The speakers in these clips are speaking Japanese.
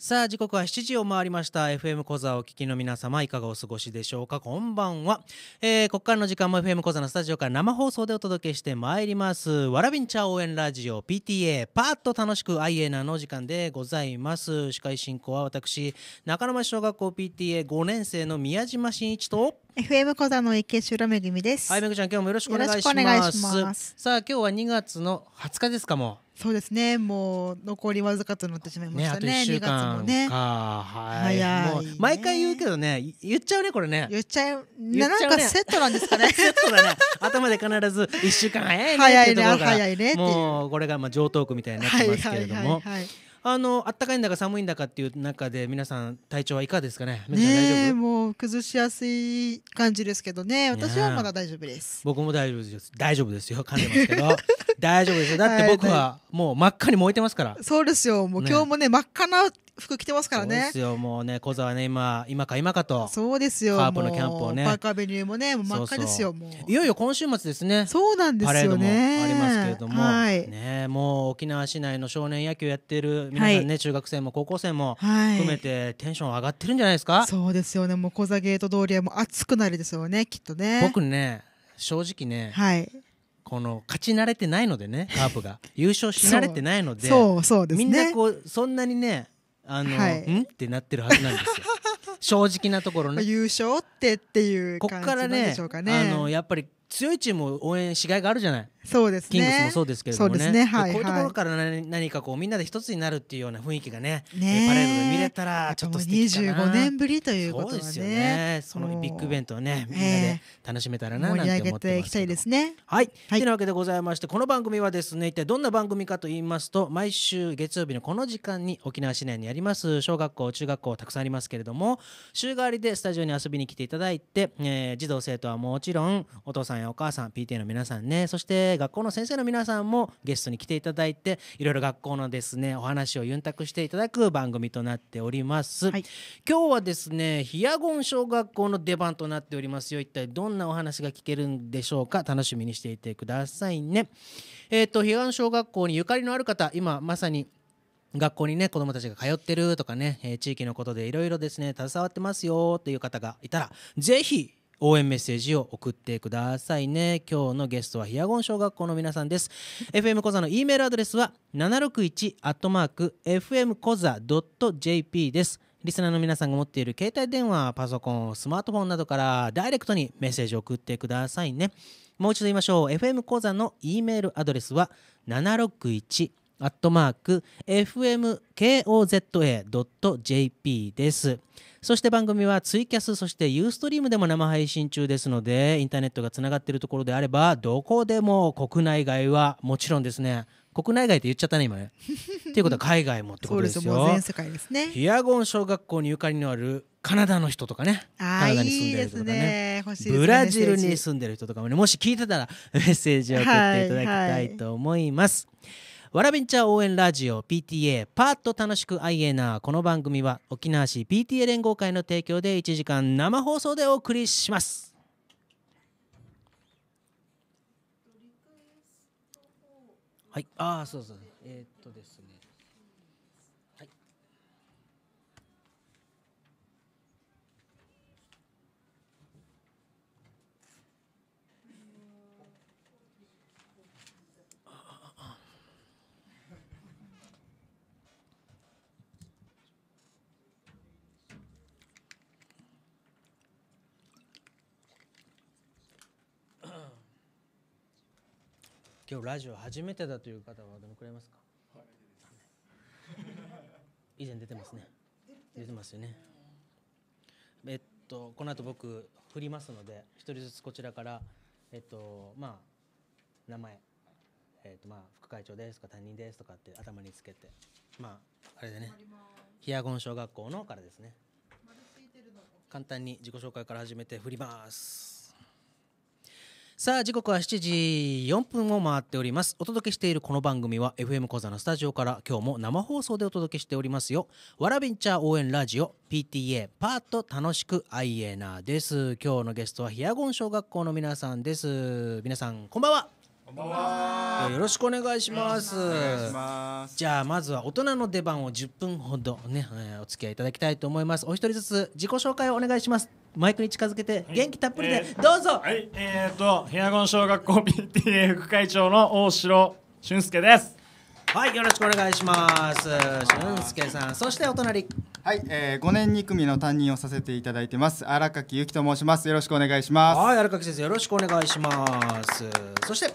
さあ時刻は7時を回りました FM 小座お聞きの皆様いかがお過ごしでしょうかこんばんは、えー、ここからの時間も FM 小座のスタジオから生放送でお届けしてまいりますわらびんちゃ応援ラジオ PTA パーッと楽しくアイエナの時間でございます司会進行は私中野町小学校 PTA5 年生の宮島真一と FM 小座の池修羅めぐみです。はい、めぐちゃん、今日もよろしくお願いします。ますさあ、今日は2月の20日ですかもそうですね。もう残りわずかとなってしまいましたね。ね2月もね。はい。もう毎回言うけどね、言っちゃうねこれね。言っちゃう。なんかセットなんですかね。セットだね。頭で必ず1週間早いね早いね早いね。もうこれがまあ上等句みたいになってますけれども。はいはいはいあの暖かいんだか寒いんだかっていう中で皆さん体調はいかがですかねねもう崩しやすい感じですけどね私はまだ大丈夫です僕も大丈夫です大丈夫ですよ噛んでますけど 大丈夫ですよだって僕はもう真っ赤に燃えてますから、そうですよもう今日もね、真っ赤な服着てますからね。そうですよ、もうね、小沢ね、今、今か今かと。そうですよ。カープのキャンプをね。バカベニューもね、もう真っ赤ですよ、そうそういよいよ今週末ですね。そうなんですよね。ありますけれども。はい、ね、もう沖縄市内の少年野球やってる皆さんね、はい、中学生も高校生も含めて、テンション上がってるんじゃないですか。はい、そうですよね、もう小沢ゲート通りはもう熱くなるですよね、きっとね。僕ね、正直ね。はい。この勝ち慣れてないのでねカープが 優勝し慣れてないので、そそうね、みんなこうそんなにねあの、はい、んってなってるはずなんですよ。正直なところね。優勝ってっていう感じなんでしょうかね。ここからねあのやっぱり強いチームを応援しがいがあるじゃない。そうですね、キングスもそうですけれどもね、ねはい、こういうところから何,、何かこうみんなで一つになるっていうような雰囲気がね、ねパレードで見れたらちょっと素敵かな25年ぶりということで、ね、すよねそのビッグイベントをねみんなで楽しめたらななんて思っていきたいですね。はい、はい、というわけでございましてこの番組はですね一体どんな番組かと言いますと毎週月曜日のこの時間に沖縄市内にあります小学校中学校たくさんありますけれども週替わりでスタジオに遊びに来ていただいて、えー、児童生徒はもちろんお父さんやお母さん PTA の皆さんねそしてで学校の先生の皆さんもゲストに来ていただいていろいろ学校のですねお話をゆんたくしていただく番組となっております、はい、今日はですねヒアゴン小学校の出番となっておりますよ一体どんなお話が聞けるんでしょうか楽しみにしていてくださいねえっ、ー、とヒヤ小学校にゆかりのある方今まさに学校にね子どもたちが通ってるとかね、えー、地域のことでいろいろですね携わってますよという方がいたら是非応援メッセージを送ってくださいね今日のゲストはヒアゴン小学校の皆さんです FM コザの E メールアドレスは761アットマーク FM コザ .jp ですリスナーの皆さんが持っている携帯電話パソコンスマートフォンなどからダイレクトにメッセージを送ってくださいねもう一度言いましょう FM コザの E メールアドレスは761アットマーク fmkoza.jp です。そして番組はツイキャス、そしてユーストリームでも生配信中ですので、インターネットがつながっているところであれば、どこでも国内外はもちろんですね、国内外って言っちゃったね今ね。っていうことは海外もってことですよ。そうです全世界ですね。ヒアゴン小学校にゆかりのあるカナダの人とかね、カナダに住んでる人とかね、いいねブラジルに住んでる人とかもね、もし聞いてたらメッセージを送っていただきたいと思います。はいはいわらべんちゃ応援ラジオ PTA パーッと楽しく IA なこの番組は沖縄市 PTA 連合会の提供で1時間生放送でお送りしますはいああそうそうえー、っとです今日ラジオ初めてだという方はどのくらいいますか、はい、以前出てますね出てますよねえっとこの後僕振りますので一人ずつこちらからえっとまあ名前えっとまあ副会長ですとか担任ですとかって頭につけてまああれでねヒアゴン小学校のからですね簡単に自己紹介から始めて振りますさあ時刻は7時4分を回っておりますお届けしているこの番組は FM 小座のスタジオから今日も生放送でお届けしておりますよわらびんちゃ応援ラジオ PTA パート楽しくアイエナです今日のゲストはヒアゴン小学校の皆さんです皆さんこんばんはよろしくお願いしますじゃあまずは大人の出番を10分ほどね、えー、お付き合いいただきたいと思いますお一人ずつ自己紹介をお願いしますマイクに近づけて元気たっぷりで、はいえー、どうぞはいえー、っとヘアゴン小学校 PTA 副会長の大城俊介ですはいよろしくお願いします俊介さんそしてお隣はい、えー、五年二組の担任をさせていただいてます荒垣由紀と申しますよろしくお願いしますはい荒垣先生よろしくお願いしますそしてこ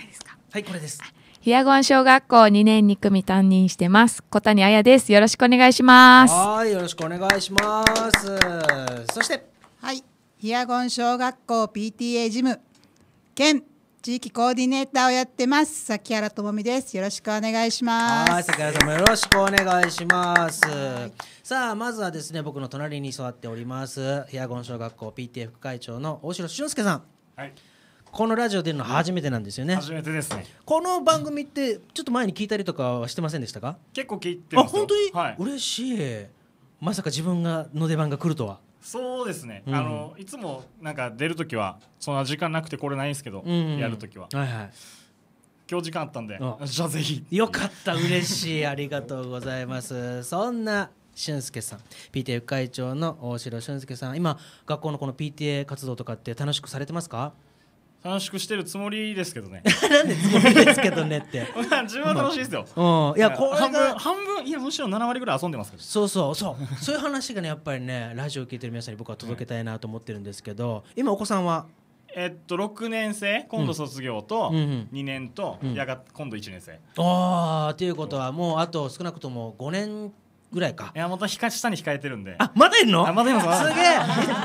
れですかはいこれですヒアゴン小学校2年2組担任してます小谷彩ですよろしくお願いしますはいよろしくお願いしますそしてはいヒアゴン小学校 PTA ジム兼地域コーディネーターをやってます崎原智美ですよろしくお願いしますはい崎原さんもよろしくお願いします、さあまずはですね僕の隣に座っておりますヘアゴン小学校 PTA 副会長の大城俊介さんはいこのラジオ出るの初めてなんですよね。初めてですね。この番組ってちょっと前に聞いたりとかはしてませんでしたか？結構聞いてあ本当に、はい、嬉しい。まさか自分がの出番が来るとは。そうですね、うん、あのいつもなんか出るときはそんな時間なくてこれないんですけど、うん、やるとは、はいはい、今日時間あったんでじゃあぜひよかった嬉しい ありがとうございますそんな俊介さん PTA 会長の大城俊介さん今学校のこの PTA 活動とかって楽しくされてますか短縮してるつもりですけどね なんでつもりですけどねって 自分は楽しいですよ、うん、いやこれ半分半分いやむしろ七割ぐらい遊んでますけどそうそうそうそういう話がねやっぱりねラジオを聞いてる皆さんに僕は届けたいなと思ってるんですけど、うん、今お子さんはえっと六年生今度卒業と二年と、やが今度一年生、ああということはもうあと少なくとも五年ぐらいかいやまたひか、下に控えてるんであまだいるのあまだいるのすげ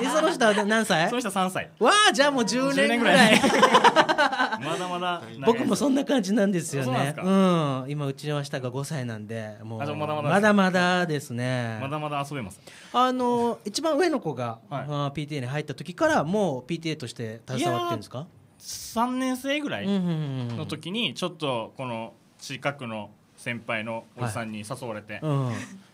えその人は何歳その人は3歳わあじゃあもう十年ぐらい まだまだ僕もそんな感じなんですよねうん今うちの下が五歳なんでもうまだまだまだですねまだまだ遊べますあの一番上の子が、はい、あ PTA に入った時からもう PTA として携わってるんですか三年生ぐらいの時にちょっとこの近くの先輩のおじさんに誘われて、はいうん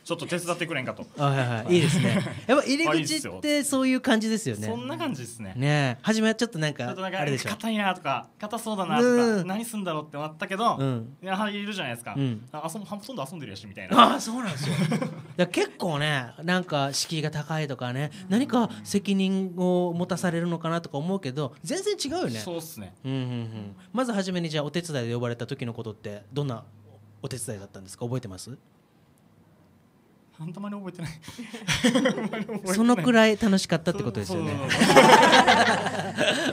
ちょっと手伝ってくれんかと。はいはいはい、いいですね。やっぱ入り口ってそういう感じですよね。そんな感じですね。ね初めちょっとなんかあれでしょ。硬いなとか硬そうだなとか、何すんだろうって思ったけど、うやはりいるじゃないですか。あそほとんど遊んでるやしみたいな。あそうなんですよ。だ結構ねなんか敷居が高いとかね何か責任を持たされるのかなとか思うけど全然違うよね。そうっすね。うんうんうん。まず初めにじゃお手伝いで呼ばれた時のことってどんなお手伝いだったんですか覚えてます？あんたまに覚えてない そのくらい楽しかったってことですよね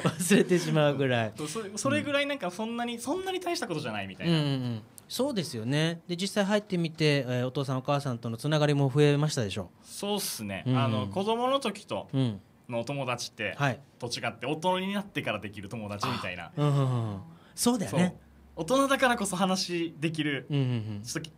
忘れてしまうぐらいそれぐらいなんかそんなに、うん、そんなに大したことじゃないみたいな、うんうん、そうですよねで実際入ってみて、えー、お父さんお母さんとのつながりも増えましたでしょそうっすね、うん、あの子供の時と、うんのお友達って、はい、と違って大人になってからできる友達みたいな、うんうんうん、そうだよね大人だからこそ話できる、うんうんうん、ちょっと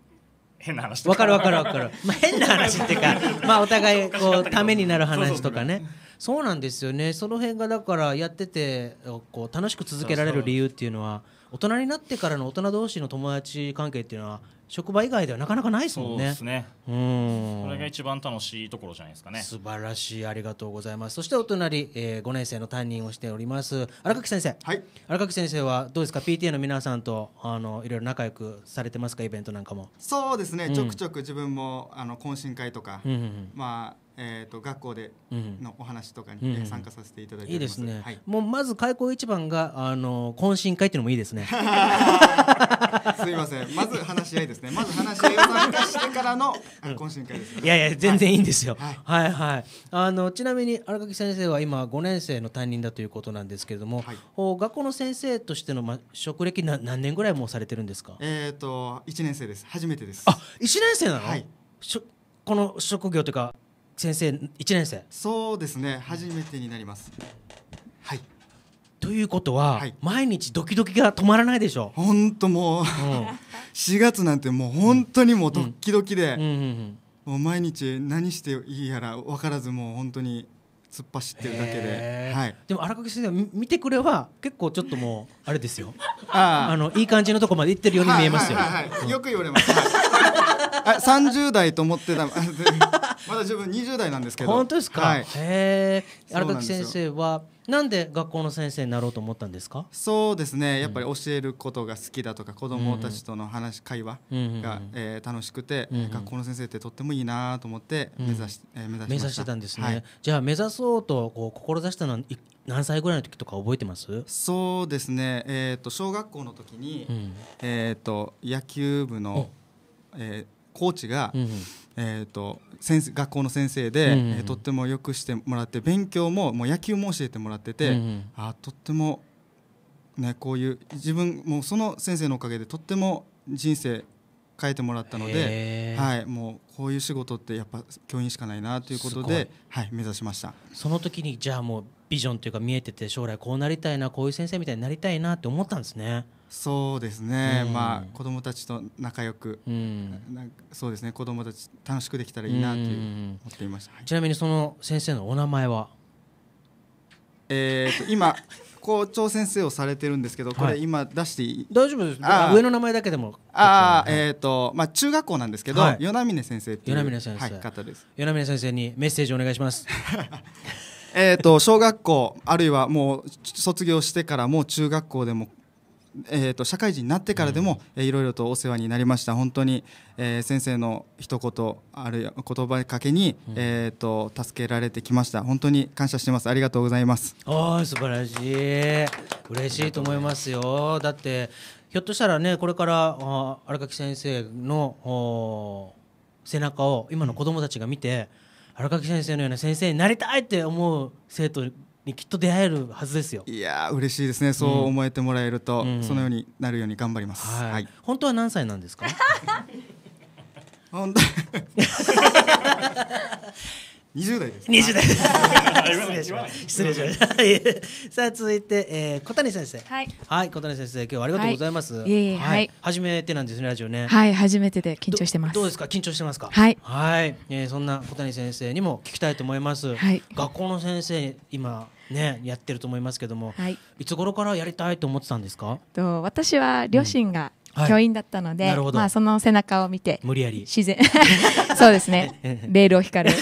変な話とかわかるわかるわかる、まあ、変な話っていうか まあお互いこうためになる話とかねそうなんですよねその辺がだからやっててこう楽しく続けられる理由っていうのは大人になってからの大人同士の友達関係っていうのは職場以外ではなかなかないですもんね。そうで、ね、それが一番楽しいところじゃないですかね。素晴らしい、ありがとうございます。そしてお隣、えー、五年生の担任をしております。荒垣先生。はい。荒垣先生はどうですか？PTA の皆さんとあのいろいろ仲良くされてますか？イベントなんかも。そうですね。うん、ちょくちょく自分もあの懇親会とか、うんうんうん、まあ。えーと、学校でのお話とかに、うん、参加させていただいていいですね、はい、もうまず開校一番があの懇親会っていうのもいいですね すいませんまず話し合いですねまず話し合いを参加してからの 懇親会です、ね、いやいや全然いいんですよ、はい、はい、はいあのちなみに荒垣先生は今5年生の担任だということなんですけれども、はい、学校の先生としての、ま、職歴な何年ぐらいもうされてるんですかえっ、ー、と1年生です初めてですあ1年生なの、はい、この職業というか先生1年生そうですね初めてになりますはいということは、はい、毎日ドキドキが止まらないでしょ本当もう、うん、4月なんてもう本当にもうドッキドキで、もう毎日何していいやら分からずもう本当に突っ走ってるだけで、はい、でも荒掛先生見てくれは結構ちょっともうあれですよあのいい感じのとこまで行ってるように見えますよ、よく言われます、はいあ30代と思ってた まだ十分二十代なんですけど本当ですか、はい、へえ荒滝先生はなんで学校の先生になろうと思ったんですかそうですねやっぱり教えることが好きだとか、子供たちとの話、会話が、うんうん、えー、楽しくて、うんうん、学校の先生ってとってもいいなと思って目指しうん、えー、目指してたんですね、はい、じゃあ目指そうとこう志したのは何歳ぐらいの時とか覚えてますそうですね、えーと、小学校の時に、うん、えーと野球部の、えー、コーチが、うん、えーと、先生学校の先生で、うん、えー、とってもよくしてもらって勉強ももう野球も教えてもらってて、うん、あとっても、ね、こういう自分もうその先生のおかげでとっても人生変えてもらったので、はい、もうこういう仕事ってやっぱ教員しかないなということで、はい、目指しましたその時にじゃあもうビジョンというか見えてて将来こうなりたいなこういう先生みたいになりたいなって思ったんですね。そうですね、うん、まあ子供たちと仲良く、うん、そうですね子供たち楽しくできたらいいなと思っていました、はい、ちなみにその先生のお名前はえーと、今校長先生をされてるんですけど、これ今出していい、はい、大丈夫ですあ上の名前だけでもああ、えっ、ー、とまあ中学校なんですけど、は与那峰先生っていう先生、はい、です与那峰先生にメッセージお願いします えっと小学校あるいはもう卒業してからもう中学校でもえーと、社会人になってからでも、えいろいろとお世話になりました本当に、えー、先生の一言あるいは言葉かけに、うん、えーと、助けられてきました本当に感謝してますありがとうございますあ素晴らしい嬉しいと思いますよだってひょっとしたらねこれから荒垣先生の背中を今の子どもたちが見て、荒垣先生のような先生になりたいって思う生徒にきっと出会えるはずですよいや嬉しいですねそう思えてもらえると、うん、そのようになるように頑張ります、はい、はい、本当は何歳なんですか 本当 二十代です。20代。失礼します。失礼しましさあ続いて、えー、小谷先生。はい。はい、小谷先生、今日はありがとうございます。はい。えはい、初めてなんですねラジオね。はい、初めてで緊張してます。どうですか緊張してますか。はい。はい、えー、そんな小谷先生にも聞きたいと思います。はい。学校の先生今。ね、やってると思いますけども、はい、いつ頃からやりたいと思ってたんですかと私は両親が教員だったので、はい、まあ、その背中を見て無理やり自然 そうですねレールを引かれる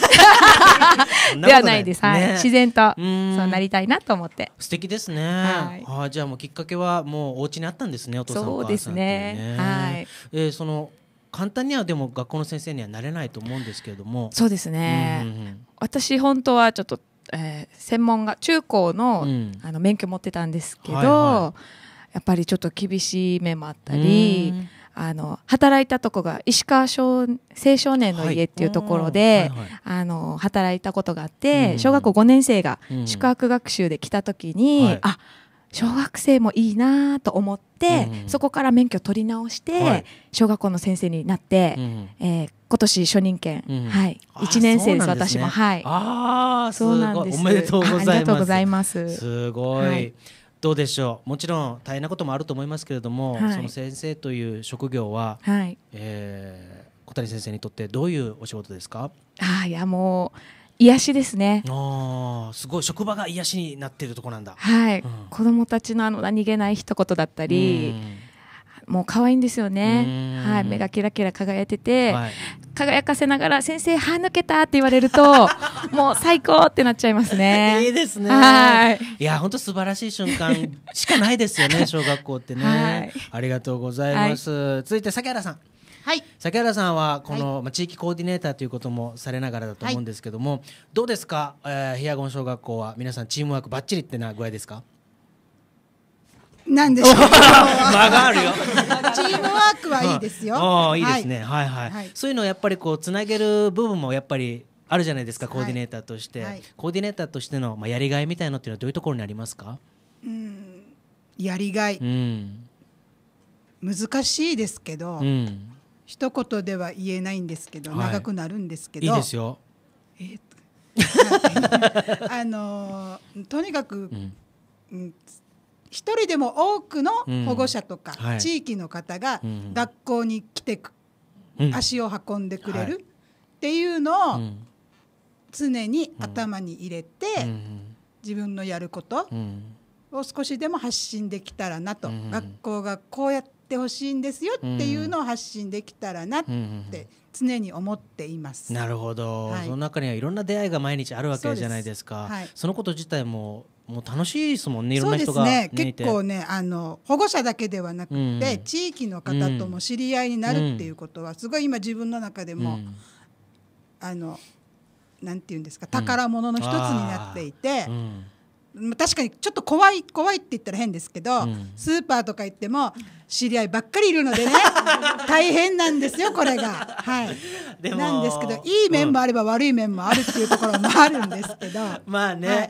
ではないです、ね、はい、自然とそうなりたいなと思って素敵ですね、はい、あじゃあもうきっかけはもうお家にあったんですねお父さんそうですね、ね、はい、えー、その簡単にはでも学校の先生にはなれないと思うんですけれどもそうですね、うんうん、私本当はちょっと、えー、専門が中高のうん、あの免許持ってたんですけど、はいはいやっぱりちょっと厳しい面もあったりあの働いたとこが石川小青少年の家っていうところで、はいはいはい、あの働いたことがあって、小学校5年生が宿泊学習で来た時に、うん、あ小学生もいいなと思って、うん、そこから免許取り直して、はい、小学校の先生になって、うん、えー、今年初任権、うん、はい、1年生です、ね、私も。はい、あそうなんですおめでとうございます。すごい、はいどうでしょうもちろん大変なこともあると思いますけれども、はい、その先生という職業は、はい、えー、小谷先生にとってどういうお仕事ですかあいやもう癒しですねあすごい職場が癒しになっているところなんだはい、うん、子どもたちのあの何気ない一言だったり、うんもう可愛いんですよね、はい、目がキラキラ輝いてて、はい、輝かせながら先生歯抜けたって言われると もう最高ってなっちゃいますねいいですねはいいや本当素晴らしい瞬間しかないですよね 小学校ってね、はい、ありがとうございます、はい、続いて崎原さんはい、崎原さんはこの、ま、はい、地域コーディネーターということもされながらだと思うんですけども、はい、どうですか、えー、ヒアゴン小学校は皆さんチームワークばっちりってな具合ですかなんでしょう。間があるよ。チームワークはいいですよ。ああいいですね。はいはい。はい、そういうのをやっぱりこうつなげる部分もやっぱりあるじゃないですか。コーディネーターとして、はいはい、コーディネーターとしてのまあやりがいみたいなっていうのはどういうところにありますか。うん、やりがい。うん、難しいですけど、うん、一言では言えないんですけど、長くなるんですけど。いいですよ。えー、あのー、とにかく、うん一人でも多くの保護者とか、地域の方が学校に来て、うん、足を運んでくれるっていうのを常に頭に入れて、自分のやることを少しでも発信できたらなと、学校がこうやってほしいんですよっていうのを発信できたらなって。常に思っていますなるほど、はい、その中にはいろんな出会いが毎日あるわけじゃないですかそはい、そのこと自体ももう楽しいですもんねいろんな人が、ね、結構ねあの保護者だけではなくて、うん、地域の方とも知り合いになるっていうことは、うん、すごい今自分の中でも、うん、あのなんていうんですか宝物の一つになっていて。確かにちょっと怖い怖いって言ったら変ですけど、スーパーとか行っても知り合いばっかりいるのでね 大変なんですよこれが。はい、でなんですけどいい面もあれば悪い面もあるっていうところもあるんですけど まあね、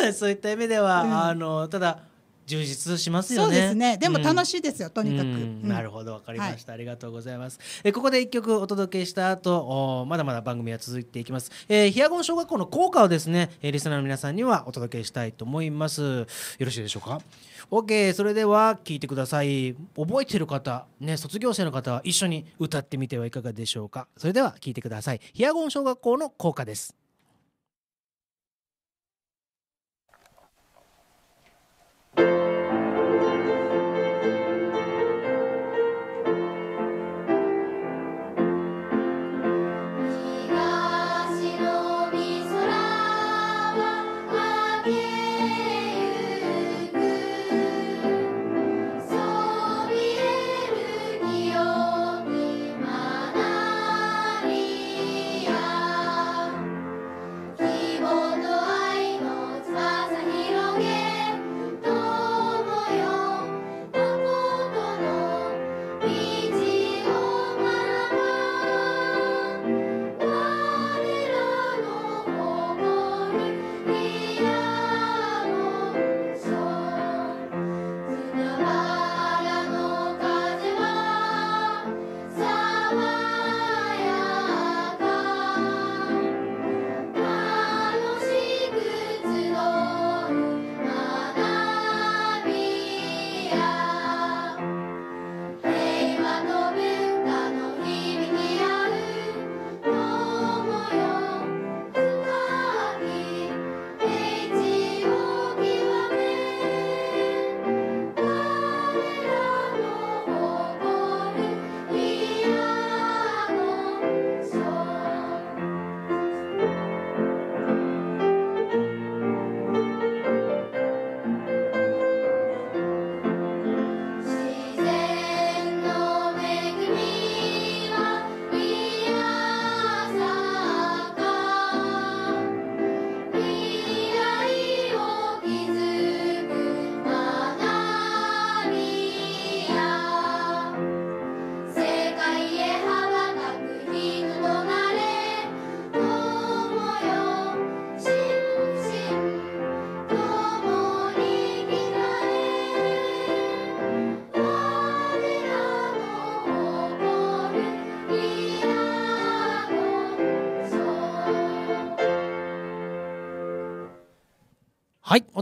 はい、そういった意味では、うん、あのただ充実しますよね。そうですね。でも楽しいですよ、うん、とにかく、うん。なるほど、わかりました、はい、ありがとうございます。えここで一曲お届けした後、まだまだ番組は続いていきます。えー、ヒアゴン小学校の校歌をですね、リスナーの皆さんにはお届けしたいと思います。よろしいでしょうか。OK それでは聴いてください覚えてる方ね卒業生の方は一緒に歌ってみてはいかがでしょうかそれでは聴いてくださいヒアゴン小学校の校歌です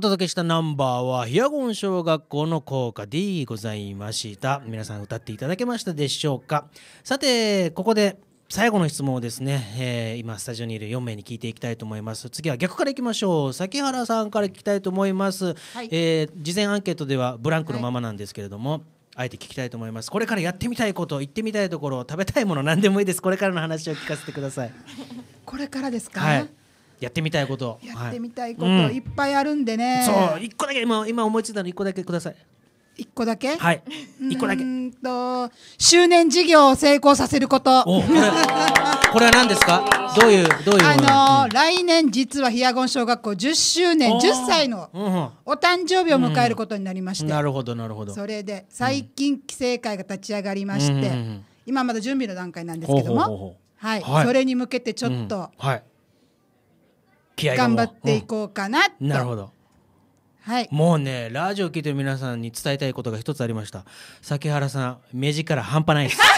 お届けしたナンバーは、ヒアゴン小学校の校歌 D ございました。皆さん歌っていただけましたでしょうか。さて、ここで最後の質問をですね、えー、今スタジオにいる4名に聞いていきたいと思います次は逆からいきましょう崎原さんから聞きたいと思います、はい、えー、事前アンケートではブランクのままなんですけれども、はい、あえて聞きたいと思いますこれからやってみたいこと行ってみたいところ食べたいもの何でもいいですこれからの話を聞かせてください これからですか、はいやってみたいことやってみたいこと、い、っぱいあるんでね、そう一個だけ今今思いついたの一個だけください一個だけはい一個だけうんと周年事業を成功させることこれ これは何ですかどういうどういうあのーうん、来年実はヒアゴン小学校10周年10歳のお誕生日を迎えることになりまして、うん、なるほどなるほどそれで最近規制会が立ち上がりまして、うん、今まだ準備の段階なんですけどもはい、はい、それに向けてちょっと、はい頑張っていこうかなと、うん、なるほどはい、もうねラジオを聞いてる皆さんに伝えたいことが一つありました崎原さん目力半端ないです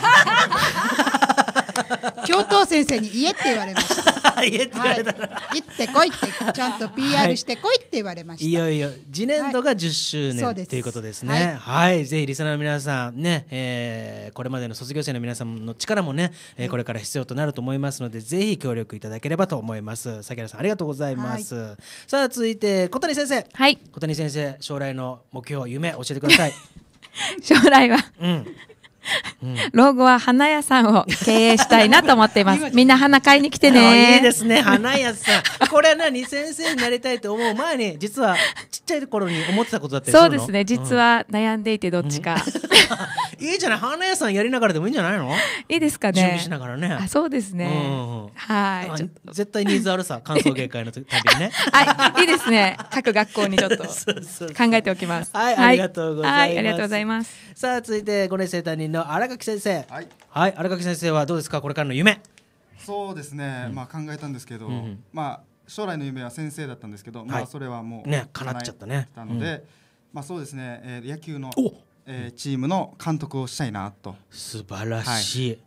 教頭先生に言えって言われました。言えって言われたはい、行ってこいってちゃんと PR してこいって言われました。はい、いよいよ次年度が10周年、はい、ということですね。はい、ぜひリスナーの皆さんね、えー、これまでの卒業生の皆さんの力もね、えー、これから必要となると思いますので、ぜひ協力いただければと思います。さきらさんありがとうございます。さあ続いて小谷先生。はい。小谷先生将来の目標夢教えてください。将来は、うん。老後は花屋さんを経営したいなと思っています。みんな花買いに来てね。いいですね、花屋さん。これは何、先生になりたいと思う前に、実はちっちゃい頃に思ってたことだったそうですね、実は悩んでいてどっちか。いいじゃない、花屋さんやりながらでもいいんじゃないのいいですかね。準備しながらね。あそうですね。はい。絶対ニーズあるさ、歓送迎会の時にね。はい、いいですね。各学校にちょっと考えておきます。はい、ありがとうございます。はい、ありがとうございます。さあ、続いて5年生担任の新垣先生、はい、はい、新垣先生はどうですかこれからの夢そうですね、うん、まあ考えたんですけど、うんうん、まあ将来の夢は先生だったんですけど、はい、まあそれはもうね叶っちゃったねなので、うん、まあそうですね、えー、野球の、えー、チームの監督をしたいなと素晴らしい、はい、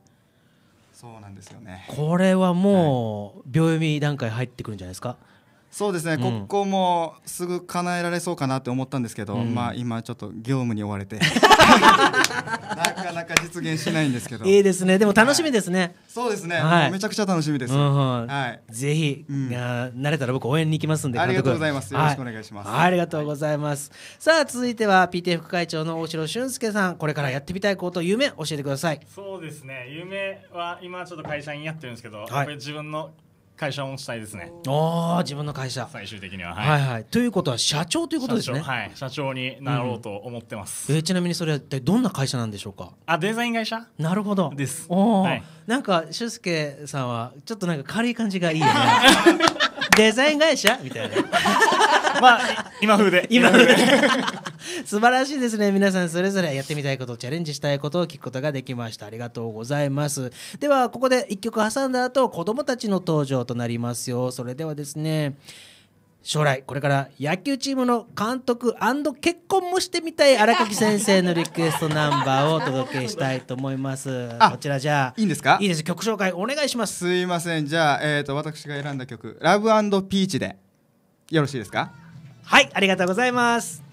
そうなんですよねこれはもう秒読み段階入ってくるんじゃないですかそうですね、うん、ここもすぐ叶えられそうかなって思ったんですけど、うん、まあ今ちょっと業務に追われて なかなか実現しないんですけどいいですねでも楽しみですね、はい、そうですね、はい、めちゃくちゃ楽しみです、うん、はい、ぜひ、うん、慣れたら僕応援に行きますんでありがとうございますよろしくお願いします、はい、ありがとうございます、さあ続いては PT 副会長の大城俊介さんこれからやってみたいこと夢教えてくださいそうですね夢は今ちょっと会社員やってるんですけど、やっ自分の会社を持ちたいですねああ自分の会社最終的には、はい、はいはいということは社長ということですねはい社長になろうと思ってます、うん、えー、ちなみにそれは一体どんな会社なんでしょうかあデザイン会社なるほどですおお、はい、なんか俊介さんはちょっとなんか軽い感じがいいよね デザイン会社みたいなまあ今風で今風で 素晴らしいですね皆さんそれぞれやってみたいことチャレンジしたいことを聞くことができましたありがとうございますではここで1曲挟んだ後子どもたちの登場となりますよそれではですね将来これから野球チームの監督結婚もしてみたい荒垣先生のリクエストナンバーをお届けしたいと思いますこちらじゃあいいんですかいいです曲紹介お願いしますすいませんじゃあ、えーと、と私が選んだ曲「ラブピーチでよろしいですかはい、ありがとうございます。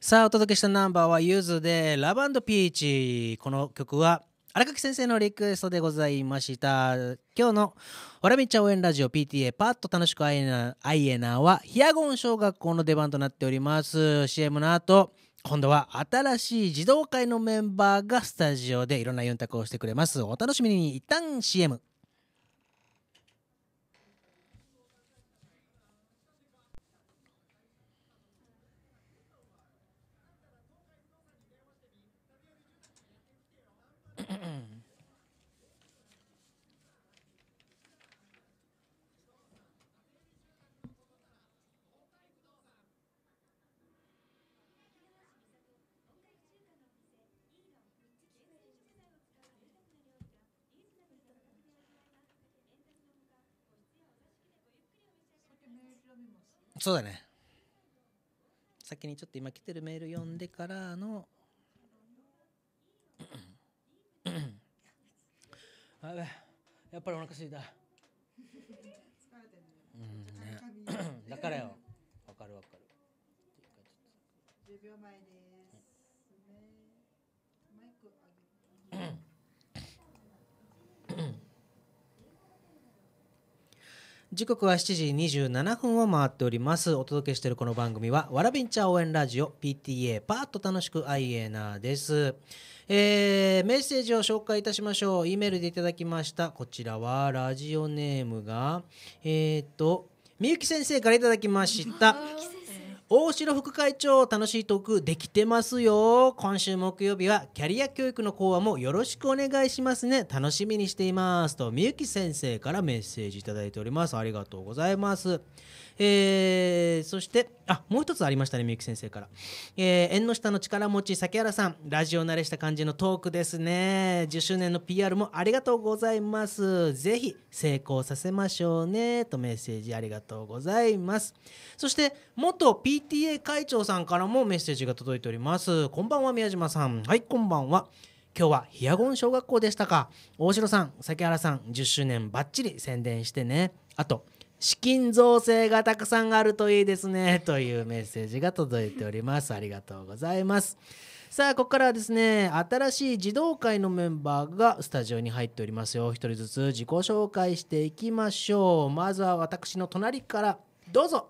さあお届けしたナンバーはゆずで「ラブピーチ」この曲は荒垣先生のリクエストでございました今日の「わらみちゃ応援ラジオ PTA パッと楽しくアイエナアイエナ」はヒアゴン小学校の出番となっております CM の後今度は新しい児童会のメンバーがスタジオでいろんなユンタクをしてくれますお楽しみに一旦 CM そうだね先にちょっと今来てるメール読んでからの あべやっぱりお腹すいた だからよわかるわかる10秒前で時刻は7時27分を回っておりますお届けしているこの番組はわらびんちゃん応援ラジオ PTA パーッと楽しくアイエナーです、えー、メッセージを紹介いたしましょう E メールでいただきましたこちらはラジオネームがえっ、とみゆき先生からいただきました大城副会長楽しいトークできてますよ今週木曜日はキャリア教育の講話もよろしくお願いしますね楽しみにしていますとみゆき先生からメッセージいただいておりますありがとうございますえー、そしてあもう一つありましたねみゆき先生から、えー、縁の下の力持ち崎原さんラジオ慣れした感じのトークですね10周年の PR もありがとうございますぜひ成功させましょうねとメッセージありがとうございますそして元 PTA 会長さんからもメッセージが届いておりますこんばんは宮島さんはいこんばんは今日はヒアゴン小学校でしたか大城さん崎原さん10周年バッチリ宣伝してねあと資金造成がたくさんあるといいですねというメッセージが届いておりますありがとうございますさあここからはですね新しい児童会のメンバーがスタジオに入っておりますよ1人ずつ自己紹介していきましょうまずは私の隣からどうぞ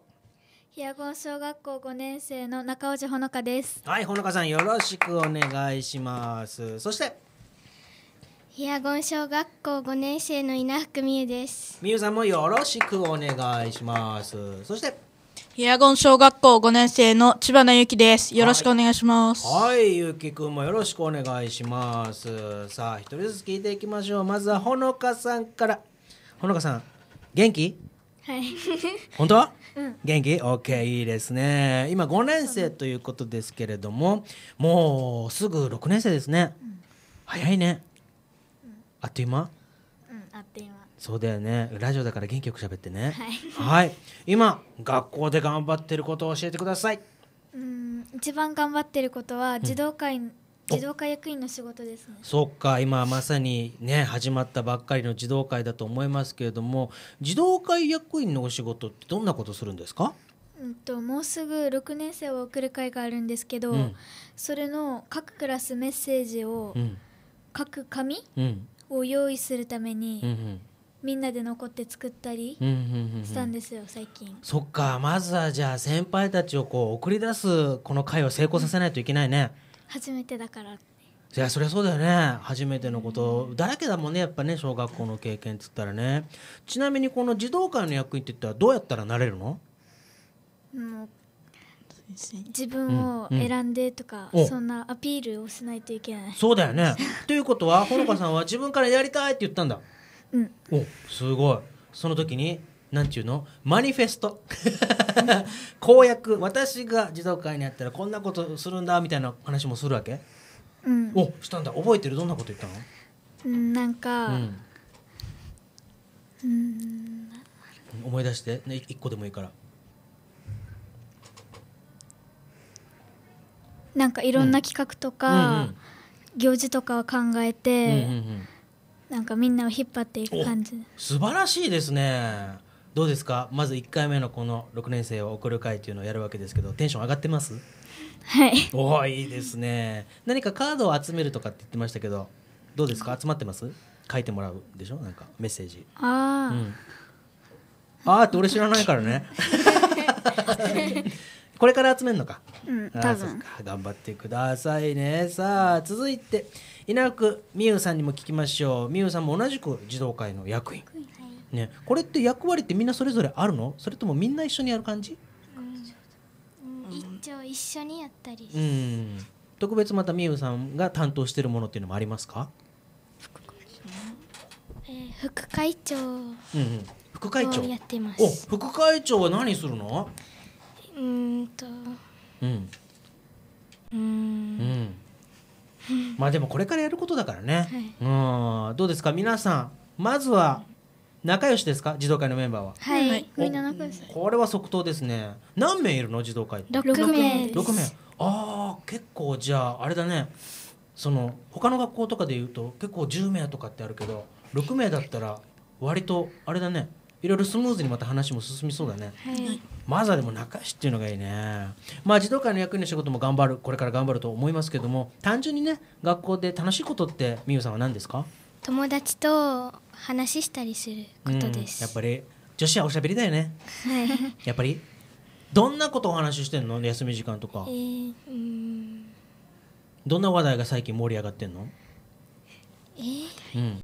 平郷小学校5年生の中尾寺ほのかですはいほのかさんよろしくお願いしますそしてヒアゴン小学校五年生の稲福美優です美優さんもよろしくお願いしますそしてヒアゴン小学校五年生の千葉なゆきですよろしくお願いしますはい、はい、ゆきくんもよろしくお願いしますさあ一人ずつ聞いていきましょうまずはほのかさんからほのかさん元気はい 本当うん、元気 ?OK いいですね今5年生ということですけれどももうすぐ6年生ですね、うん、早いねあっという間うんあっという間そうだよねラジオだから元気よく喋ってねはい、はい、今学校で頑張ってることを教えてくださいうん一番頑張ってることは児童会、うん児童会役員の仕事ですねそっか今まさにね始まったばっかりの児童会だと思いますけれども児童会役員のお仕事ってどんなことするんですかうんともうすぐ六年生を送る会があるんですけど、うん、それの各クラスメッセージを、うん、各紙、うんを用意するために、みんなで残って作ったりしたんですよ、最近そっかまずはじゃあ先輩たちをこう送り出すこの会を成功させないといけないね、初めてだからいやそりゃそうだよね初めてのことだらけだもんねやっぱね小学校の経験っつったらねちなみにこの児童会の役員って言ったらどうやったらなれるのもう自分を選んでとか、うんそんなアピールをしないといけないそうだよねということはほのかさんは自分からやりたいって言ったんだうんおすごいその時になんていうのマニフェスト 公約私が児童会にあったらこんなことするんだみたいな話もするわけうんおしたんだ覚えてるどんなこと言ったのうんなんかうん思い出して、ね、1個でもいいからなんかいろんな企画とか、行事とかを考えて、なんかみんなを引っ張っていく感じ素晴らしいですねどうですかまず1回目のこの6年生を送る会というのをやるわけですけどテンション上がってますはいおおいいですね何かカードを集めるとかって言ってましたけどどうですか集まってます書いてもらうでしょなんかメッセージあ、うん、ああって俺知らないからね これから集めるのか。うん、多分頑張ってくださいね。さあ、続いて、稲垣美優さんにも聞きましょう。美優さんも同じく児童会の役員。ね、これって役割ってみんなそれぞれあるのそれともみんな一緒にやる感じ、うんうん、一応一緒にやったりうん特別また美優さんが担当してるものっていうのもありますか副会長、副会長うん、うん、副会長副会長は何するの、うんうんとうんうんうんまあでもこれからやることだからね、はい、うんどうですか皆さんまずは仲良しですか児童会のメンバーははいみんな仲良しこれは即答ですね何名いるの児童会6名で名ああ結構じゃああれだねその他の学校とかでいうと結構10名とかってあるけど6名だったら割とあれだねいろいろスムーズにまた話も進みそうだね、はい、まずはでも仲良しっていうのがいいねまあ児童会の役員の仕事も頑張るこれから頑張ると思いますけども単純にね学校で楽しいことってみゆさんは何ですか友達と話したりすることです、やっぱり女子はおしゃべりだよねはい。やっぱりどんなことお話ししてんの休み時間とか、えー、うんどんな話題が最近盛り上がってんのえー、うん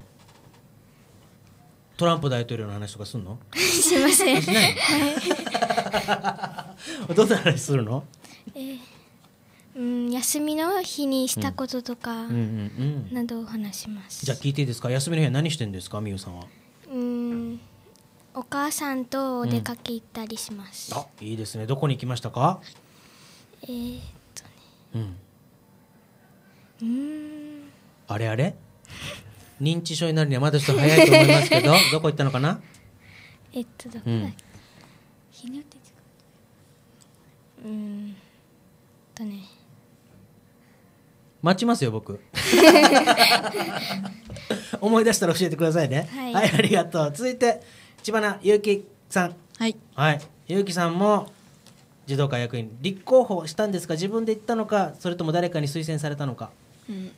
トランプ大統領の話とかすんのしませんはい どんな話するのえー、うん休みの日にしたこととかうううんんんなどを話します、じゃあ聞いていいですか休みの日は何してんですかみゆさんはうんお母さんとお出かけ行ったりします、うん、あいいですねどこに行きましたかえー、っとねうんうんあれあれ認知症になるにはまだちょっと早いと思いますけど どこ行ったのかなえっとどこだっけ、うんとね待ちますよ僕 思い出したら教えてくださいね、はい、はい、ありがとう続いて千葉ゆうきさんはい、はい、ゆうきさんも児童会役員立候補したんですか自分で言ったのかそれとも誰かに推薦されたのか、うん、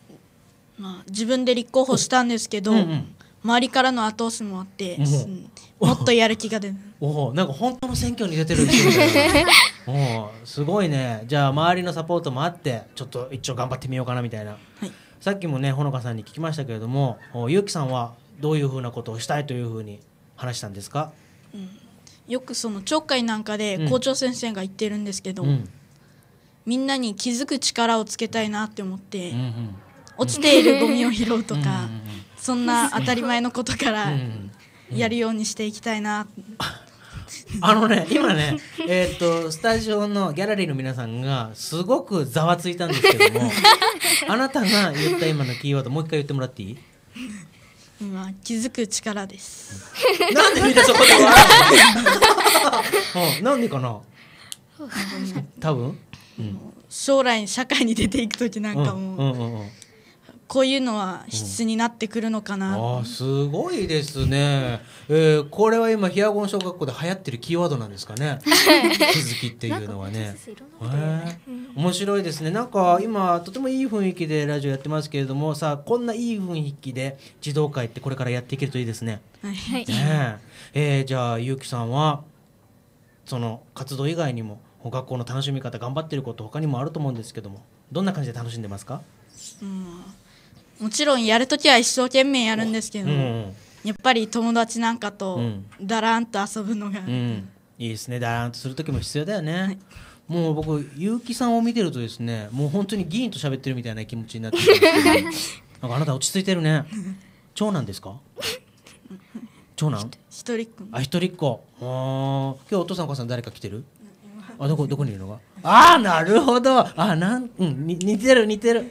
まあ、自分で立候補したんですけど、うんうん、周りからの後押しもあって、うん、もっとやる気が出るおなんか本当の選挙に出てる おすごいねじゃあ周りのサポートもあってちょっと一応頑張ってみようかなみたいな、はい、さっきもねほのかさんに聞きましたけれどもゆうきさんはどういうふうなことをしたいというふうに話したんですか、うん、よくその町会なんかで校長先生が言ってるんですけど、うん、みんなに気づく力をつけたいなって思って、うんうん落ちているゴミを拾うとか、そんな当たり前のことからやるようにしていきたいな。あのね今ねえっ、ー、とスタジオのギャラリーの皆さんがすごくざわついたんですけども あなたが言った今のキーワードもう一回言ってもらっていい今気づく力ですなんでみんなそこで笑う なんでかな多分、うん、将来社会に出ていく時なんかも、うんうんうんうんこういうのは必須になってくるのかな、うん、あすごいですね、えー、これは今ヒアゴン小学校で流行ってるキーワードなんですかね気づきっていうのはね、えー、面白いですねなんか今とてもいい雰囲気でラジオやってますけれどもさあこんないい雰囲気で児童会ってこれからやっていけるといいですね。はい、ねえー、じゃあゆうきさんはその活動以外にも学校の楽しみ方頑張ってること他にもあると思うんですけどもどんな感じで楽しんでますか、うんもちろんやるときは一生懸命やるんですけど、うんうんやっぱり友達なんかとだらんと遊ぶのが、うん、いいですねだらんとする時も必要だよね、はい、もう僕結城さんを見てるとですねもう本当に議員と喋ってるみたいな気持ちになってる なんかあなた落ち着いてるね長男ですか長男一人っ子あ一人っ子今日お父さんお母さん誰か来てるあどこどこにいるのかああなるほどあなんうんに似てる似てる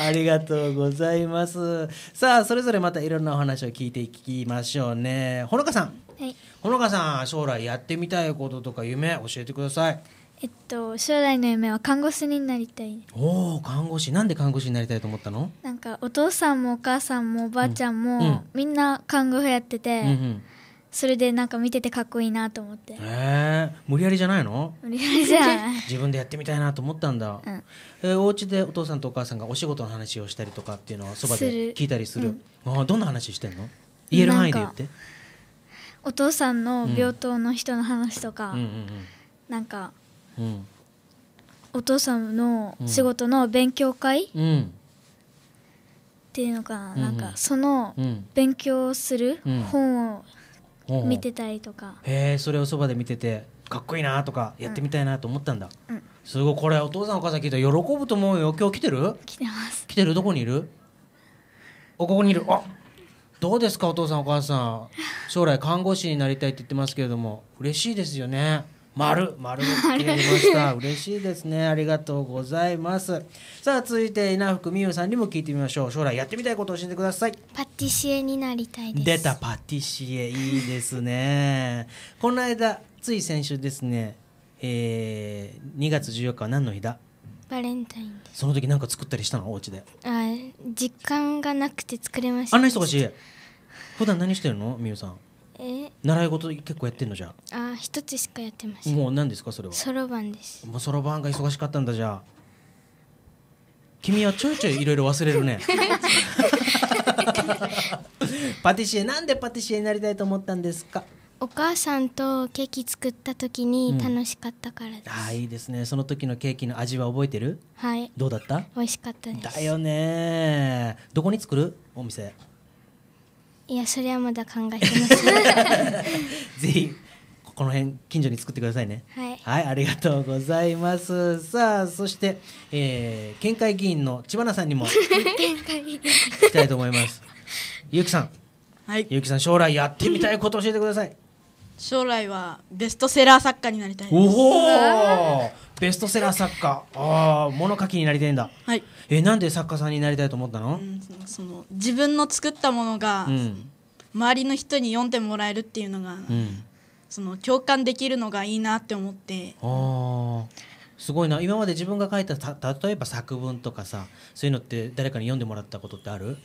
ありがとうございますさあそれぞれまたいろんなお話を聞いていきましょうねほのかさん、はい、ほのかさん将来やってみたいこととか夢教えてくださいえっと将来の夢は看護師になりたいおお看護師なんで看護師になりたいと思ったのなんかお父さんもお母さんもおばあちゃんも、うんうん、みんな看護婦やってて、うんうんそれでなんか見ててかっこいいなと思ってへえ無理やりじゃないの無理やりじゃない自分でやってみたいなと思ったんだ、うん、えー、お家でお父さんとお母さんがお仕事の話をしたりとかっていうのはそばで聞いたりする、うん、あどんな話してんの言える範囲で言ってお父さんの病棟の人の話とか、うんなんか、うん、お父さんの仕事の勉強会、うん、っていうのかなうんなんかその勉強する本を見てたりとかへえそれをそばで見ててかっこいいなとかやってみたいなと思ったんだ、うん、すごいこれお父さんお母さん聞いたら喜ぶと思うよ今日来てる来てます来てるどこにいるおここにいるあどうですかお父さんお母さん将来看護師になりたいって言ってますけれども嬉しいですよね丸丸切れました嬉しいですねありがとうございますさあ続いて稲福美優さんにも聞いてみましょう将来やってみたいことを教えてくださいパティシエになりたいです出たパティシエいいですね この間つい先週ですねえー、2月14日は何の日だバレンタインですその時何か作ったりしたのお家であ実感がなくて作れましたあんな忙しい普段何してるの美優さんえ習い事結構やってんのじゃあ一つしかやってますもう何ですかそれはそろばんですもうそろばんが忙しかったんだじゃあ君はちょいちょいいろいろ忘れるね パティシエなんでパティシエになりたいと思ったんですかお母さんとケーキ作った時に楽しかったからです、うん、ああいいですねその時のケーキの味は覚えてるはいどうだった美味しかったですだよねどこに作るお店いやそれはまだ考えてます ぜひこの辺近所に作ってくださいね、はい、はい、ありがとうございますさあそして、えー、県会議員の千葉さんにも聞きたいと思いますゆうきさんはいゆうきさん将来やってみたいこと教えてください将来はベストセラー作家になりたいですおおベストセラー作家ああ物書きになりたいんだ、はい、えなんで作家さんになりたいと思ったのうん、その自分の作ったものが、うん、周りの人に読んでもらえるっていうのが、うん、その共感できるのがいいなって思ってあすごいな今まで自分が書いた例えば作文とかさそういうのって誰かに読んでもらったことってある、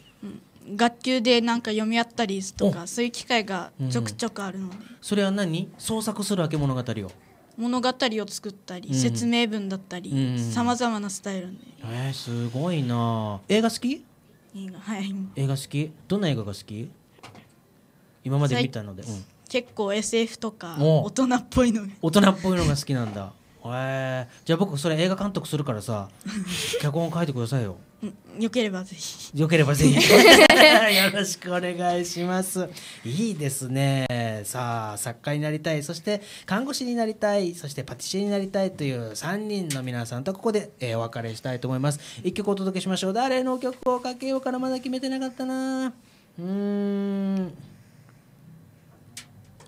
学級でなんか読み合ったりとかそういう機会がちょくちょくあるので、それは何創作するわけ物語を物語を作ったり、うん、説明文だったりさまざまなスタイルでえー、すごいな映画好き映画はい映画好きどんな映画が好き今まで見たので、うん、結構 SF とか大人っぽいの大人っぽいのが好きなんだえー、じゃあ僕それ映画監督するからさ 脚本書いてくださいよよければぜひよければぜひ よろしくお願いしますいいですねさあ作家になりたいそして看護師になりたいそしてパティシエになりたいという3人の皆さんとここで、えー、お別れしたいと思います1曲お届けしましょう誰の曲をかけようかなまだ決めてなかったなうん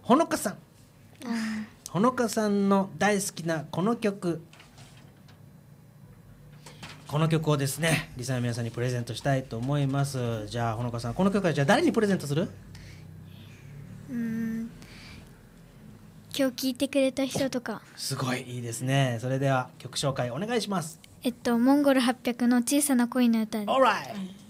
ほのかさんほのかさんの大好きなこの曲この曲をですねリサの皆さんにプレゼントしたいと思いますじゃあほのかさんこの曲はじゃあ誰にプレゼントするうん今日聞いてくれた人とかすごいいいですねそれでは曲紹介お願いしますえっとモンゴル800の小さな恋の歌です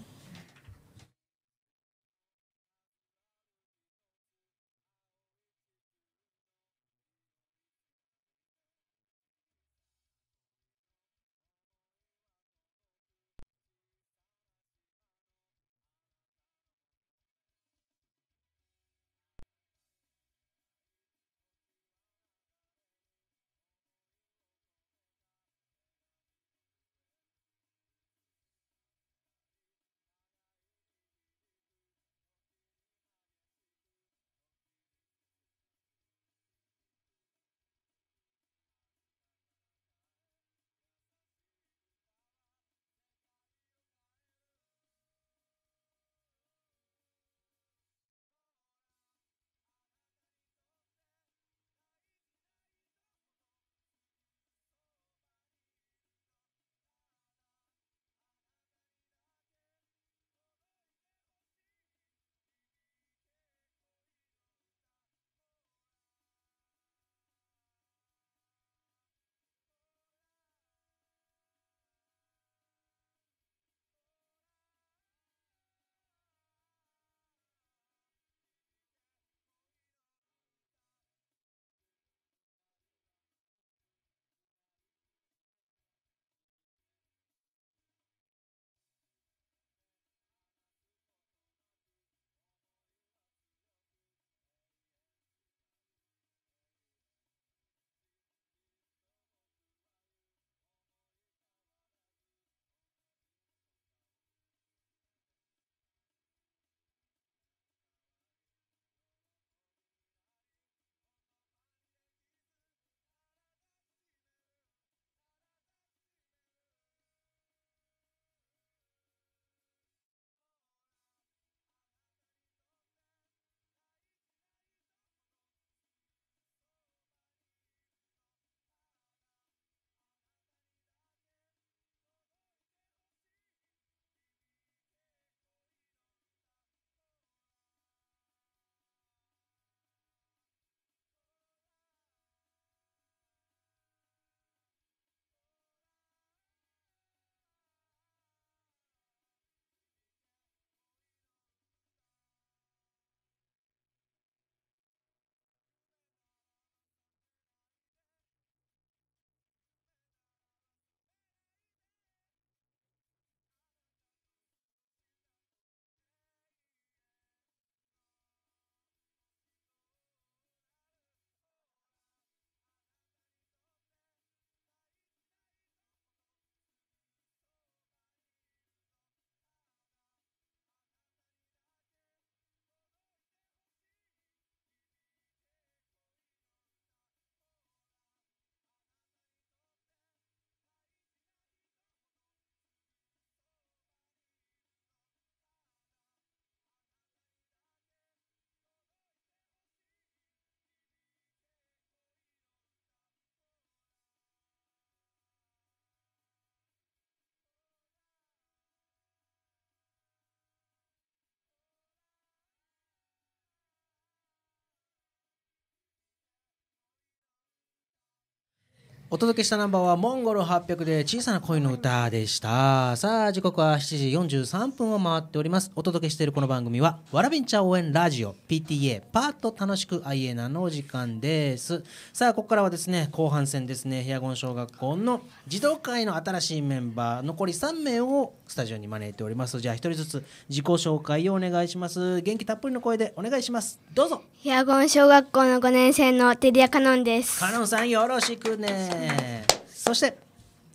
お届けしたナンバーはモンゴル800で小さな恋の歌でしたさあ時刻は7時43分を回っておりますお届けしているこの番組はわらびんちゃん応援ラジオ PTA パート楽しく IA なの時間ですさあここからはですね後半戦ですねヘアゴン小学校の児童会の新しいメンバー残り3名をスタジオに招いておりますじゃあ一人ずつ自己紹介をお願いします元気たっぷりの声でお願いしますどうぞヒアゴン小学校の5年生のテリアカノンですカノンさんよろしくねそして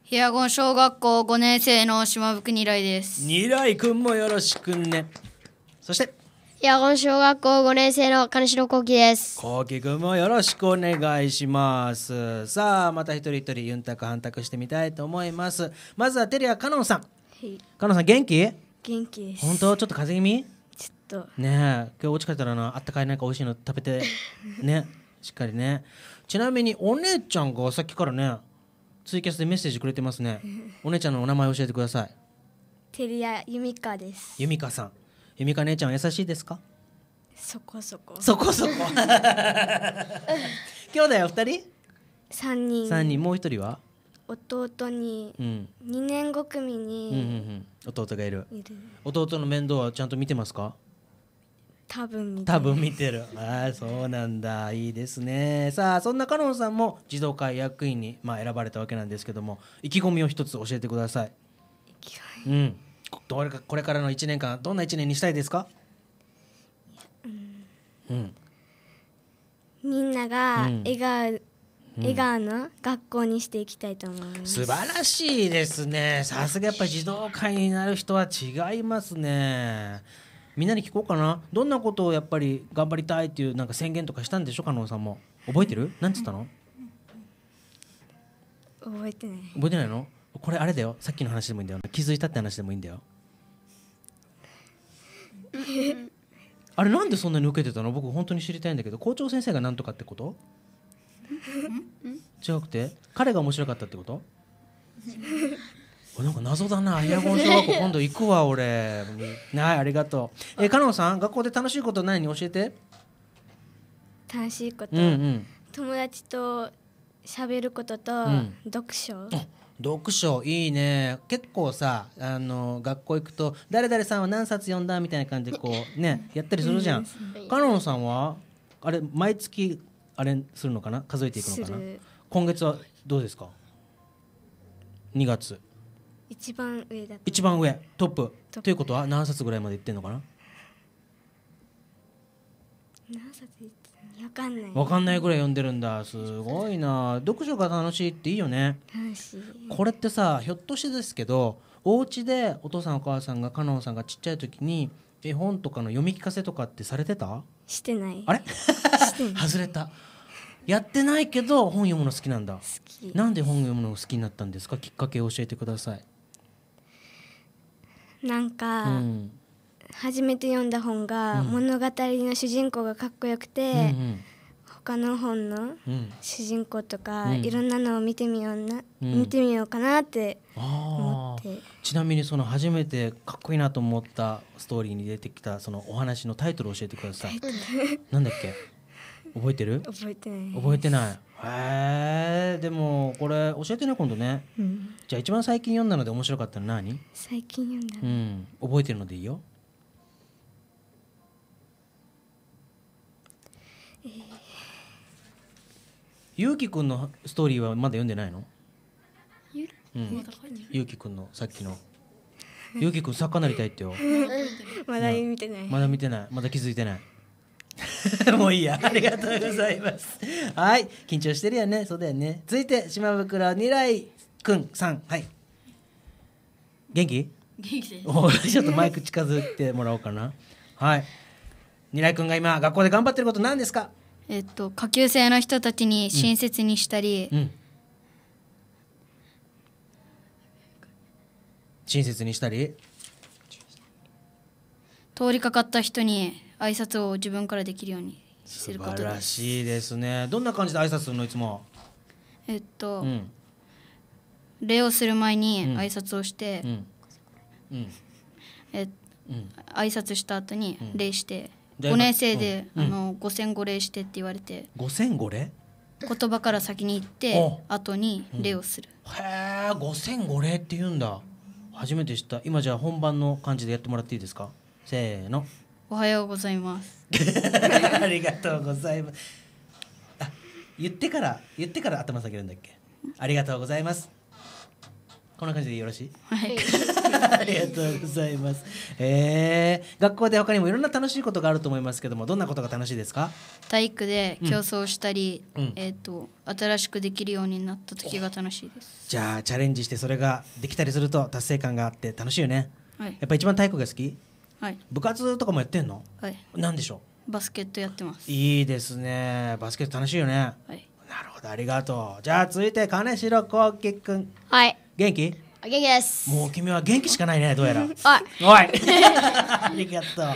ヒアゴン小学校5年生の島福二来です二来くんもよろしくねそしてヒアゴン小学校5年生の金城幸喜です幸喜くんもよろしくお願いしますさあまた一人一人ユンタク反託してみたいと思いますまずはテリアカノンさんかなさん元気元気です本当ちょっと風邪気味ちょっとねえ今日お家帰ったらなあったかいなんか美味しいの食べて ねしっかりねちなみにお姉ちゃんがさっきからねツイキャスでメッセージくれてますね お姉ちゃんのお名前教えてくださいテリアユミカですユミカさんユミカ姉ちゃん優しいですかそこそこそこそこ 兄弟は2人 ?3 人3人もう1人は弟に、うん、2年5組に、うんうんうん、弟がいる弟の面倒はちゃんと見てますか多分見てる多分見てるあそうなんだいいですねさあそんなかのんさんも児童会役員に、まあ、選ばれたわけなんですけども意気込みを一つ教えてくださいうんどれかこれからの1年間どんな1年にしたいですかうん、うんみんなが笑顔笑顔の学校にしていきたいと思います、うん、素晴らしいですねさすがやっぱり児童会になる人は違いますねみんなに聞こうかなどんなことをやっぱり頑張りたいっていうなんか宣言とかしたんでしょ加納さんも覚えてる何つったの覚えてない覚えてないのこれあれだよさっきの話でもいいんだよ、気づいたって話でもいいんだよ あれなんでそんなに受けてたの僕本当に知りたいんだけど校長先生が何とかってこと 違くて彼が面白かったってこと なんか謎だな、イヤゴン小学校、今度行くわ、俺。はい、ありがとう。えカノンさん、学校で楽しいこと何教えて。楽しいこと。うんうん、友達と喋ることと、うん、読書。読書いいね結構さあの学校行くと誰々さんは何冊読んだみたいな感じでこうねやったりするじゃん。カノンさんはあれ毎月あれするのかな数えていくのかな今月はどうですか2月一番上だ一番上トップということは何冊ぐらいまでいってんのかな何冊いってわかんないわかんないぐらい読んでるんだすごいな読書が楽しいっていいよねこれってさひょっとしてですけどお家でお父さんお母さんがかのんさんがちっちゃい時に絵本とかの読み聞かせとかってされてたしてないあれ 外れたやってないけど本読むの好きなんだ好きなんで本読むの好きになったんですかきっかけを教えてくださいなんか、うん、初めて読んだ本が、うん、物語の主人公がかっこよくて、うんうん他の本の主人公とか、いろんなのを見てみような、見てみようかなって思ってちなみにその初めてかっこいいなと思ったストーリーに出てきたそのお話のタイトルを教えてください。なんだっけ覚えてる覚えてない覚えてないへえでもこれ教えてね今度ね、うん、じゃあ一番最近読んだので面白かったのは何最近読んだうん覚えてるのでいいよゆうきくんのストーリーはまだ読んでないのゆ,、うん、ゆうきくんのさっきのゆうきくん作家なりたいってよ まだ見てない、まだ見てないまだ気づいてない もういいやありがとうございますはい緊張してるよねそうだよね続いて島袋未来くんさんはい元気元気ですおちょっとマイク近づいてもらおうかなはい未来くんが今学校で頑張ってることなんですかえっと、下級生の人たちに親切にしたり、うんうん、親切にしたり通りかかった人に挨拶を自分からできるようにすることです素晴らしいですねどんな感じで挨拶するのいつもえっと、うん、礼をする前に挨拶をして、え挨拶した後に礼して、五年生で、うん、あの五千五礼してって言われて五千五礼言葉から先に言って後に礼をする、うん、へえ五千五礼って言うんだ初めて知った今じゃあ本番の感じでやってもらっていいですかせーのおはようございます ありがとうございますあ言ってから言ってから頭下げるんだっけありがとうございますこんな感じでよろしいはいありがとうございます。えー、学校で他にもいろんな楽しいことがあると思いますけども、どんなことが楽しいですか？体育で競争したり、うん、えっ、ー、と新しくできるようになった時が楽しいです。じゃあチャレンジしてそれができたりすると達成感があって楽しいよね。はい、やっぱ一番体育が好き？はい。部活とかもやってんの？はい。なんでしょう？バスケットやってます。いいですね。バスケット楽しいよね。はい。なるほど、ありがとう。じゃあ続いて金城浩樹くん。はい。元気？元気ですもう君は元気しかないねどうやらおいおい ありがとう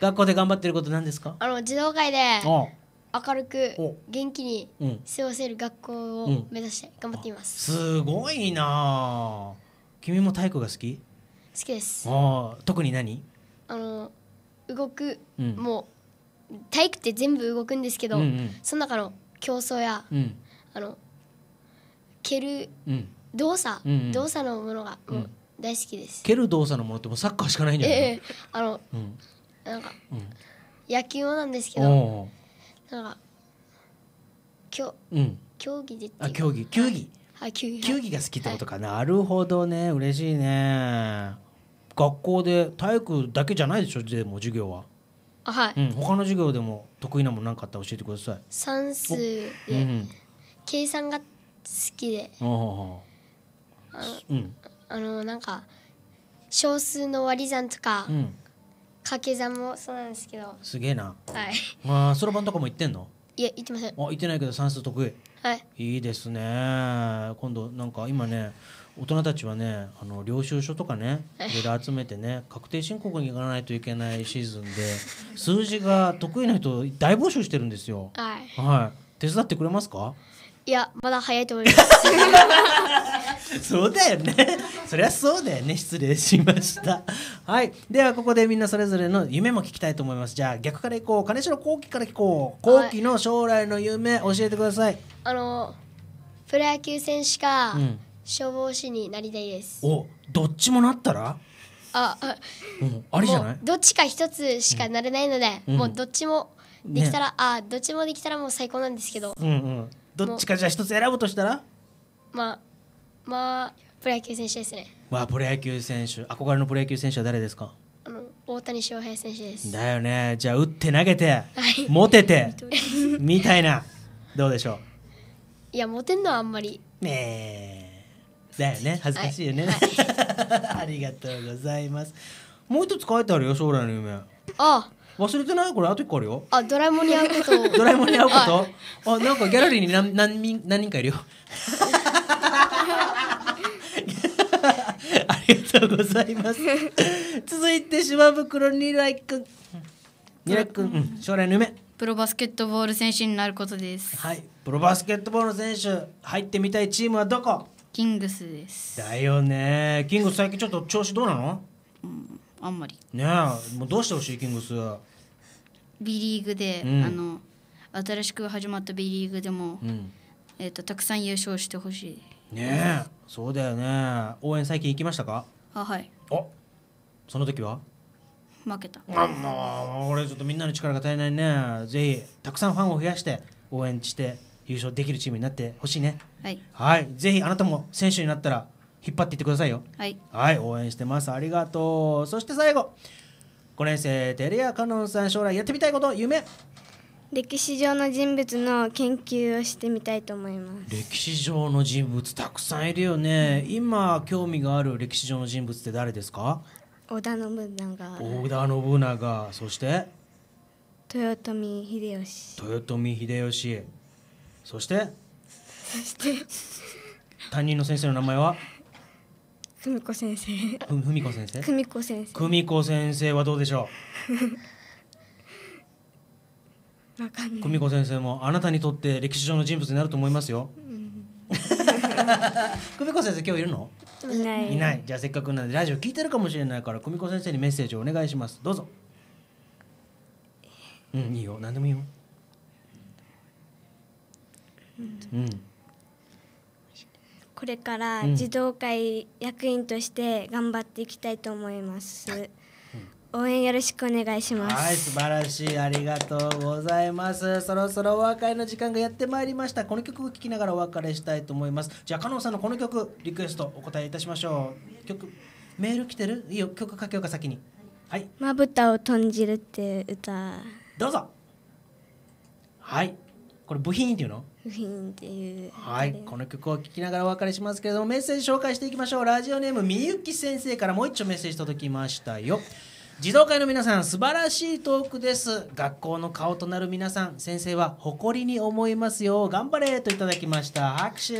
学校で頑張ってること何ですかあの児童会で明るく元気に過ごせる学校を目指して頑張っています、うんうん、すごいな君も体育が好き好きですあ特に何あの動く、うん、もう体育って全部動くんですけど、うんうん、その中の競争や、うん、あの蹴る、うん動作、うんうん、動作のものがもう大好きです、蹴る動作のものってもうサッカーしかないんじゃないの、えー、あの、なんか、うん、野球もなんですけどなんかきょ、うん、競技でってあ競技球技、はい、球技球技が好きってことかな、はい、なるほどね嬉しいね学校で体育だけじゃないでしょでも授業はあはい、うん、他の授業でも得意なもん何かあったら教えてください算数で、うん、計算が好きであおあのうん、あのなんか小数の割り算とか、うん、掛け算もそうなんですけどすげえなはいまあそろばんとかも行ってんのいや行ってませんあ行ってないけど算数得意はいいいですね今度なんか今ね大人たちはねあの領収書とかねいろいろ集めてね確定申告に行かないといけないシーズンで数字が得意な人大募集してるんですよ。はい、はい、手伝ってくれますかいやまだ早いと思います そうだよねそりゃそうだよね失礼しましたはいではここでみんなそれぞれの夢も聞きたいと思いますじゃあ逆からいこう金城後期から聞こう後期の将来の夢教えてください、あのプロ野球選手か、うん、消防士になりたいですおどっちもなったらああ,、うん、ありじゃないどっちか一つしかなれないので、うん、もうどっちもできたら、ね、あどっちもできたらもう最高なんですけど、うんうん、どっちかじゃあ一つ選ぶとしたらまあまあプロ野球選手ですねまあプロ野球選手憧れのプロ野球選手は誰ですかあの大谷翔平選手ですだよねじゃあ打って投げて、はい、モテて みたいなどうでしょういやモテんのはあんまりねえだよね恥ずかしいよね、はいはい、ありがとうございますもう一つ書いてあるよ将来の夢ああ忘れてないこれあと一個あるよあドラえもんに会うこと ドラえもんに会うことあなんかギャラリーに何何人何人かいるよ ありがとうございます続いて島袋にらいくんにらいくん、うん、将来の夢プロバスケットボール選手になることですはいプロバスケットボール選手入ってみたいチームはどこキングスですだよねキングス最近ちょっと調子どうなの、うん、あんまりねえもうどうしてほしいキングス B リーグで、うん、あの新しく始まった B リーグでも、うん、えーと、たくさん優勝してほしいねえそうだよね応援最近行きましたかあはいおその時は負けたあもう俺ちょっとみんなの力が足りないねぜひたくさんファンを増やして応援して優勝できるチームになってほしいねはいはいぜひあなたも選手になったら引っ張っていってくださいよはい、はい、応援してますありがとうそして最後5年生照屋香音さん将来やってみたいこと夢歴史上の人物の研究をしてみたいと思います歴史上の人物たくさんいるよね、うん、今興味がある歴史上の人物って誰ですか織田信長織田信長そして豊臣秀吉豊臣秀吉そしてそして担任の先生の名前は久美子先生。ふみこ先生。久美子先生。久美子先生はどうでしょう。わかんない。久美子先生もあなたにとって歴史上の人物になると思いますよ。久美子先生今日いるの？いない。いない。じゃあせっかくなんでラジオ聞いてるかもしれないから久美子先生にメッセージをお願いします。どうぞ。うんいいよ。何でもいいよ。うん、うんこれから児童会役員として頑張っていきたいと思います、応援よろしくお願いしますはい素晴らしいありがとうございますそろそろお別れの時間がやってまいりましたこの曲を聴きながらお別れしたいと思いますじゃあ加納さんのこの曲リクエストお答えいたしましょう曲メール来てるいいよ曲書けようか先にはいまぶたをとんじるって歌どうぞはいこれ部品っていうの部品っていうはいこの曲を聴きながらお別れしますけれどもメッセージ紹介していきましょうラジオネームみゆき先生からもう一丁メッセージ届きましたよ児童会の皆さん素晴らしいトークです学校の顔となる皆さん先生は誇りに思いますよ頑張れといただきました拍手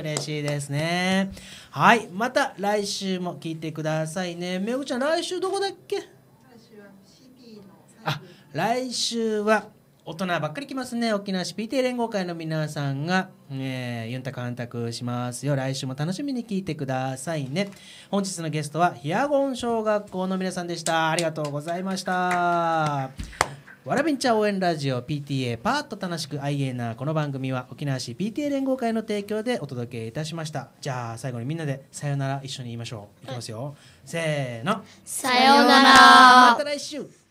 嬉しいですねはいまた来週も聞いてくださいねめぐちゃん来週どこだっけ来週は来週は大人ばっかり来ますね沖縄市 PTA 連合会の皆さんが、えー、ユンタク反託しますよ来週も楽しみに聞いてくださいね本日のゲストはヒアゴン小学校の皆さんでしたありがとうございましたわらびんちゃん応援ラジオ PTA パーッと楽しく IA なこの番組は沖縄市 PTA 連合会の提供でお届けいたしましたじゃあ最後にみんなでさよなら一緒に言いましょういきますよ、せーのさよならまた来週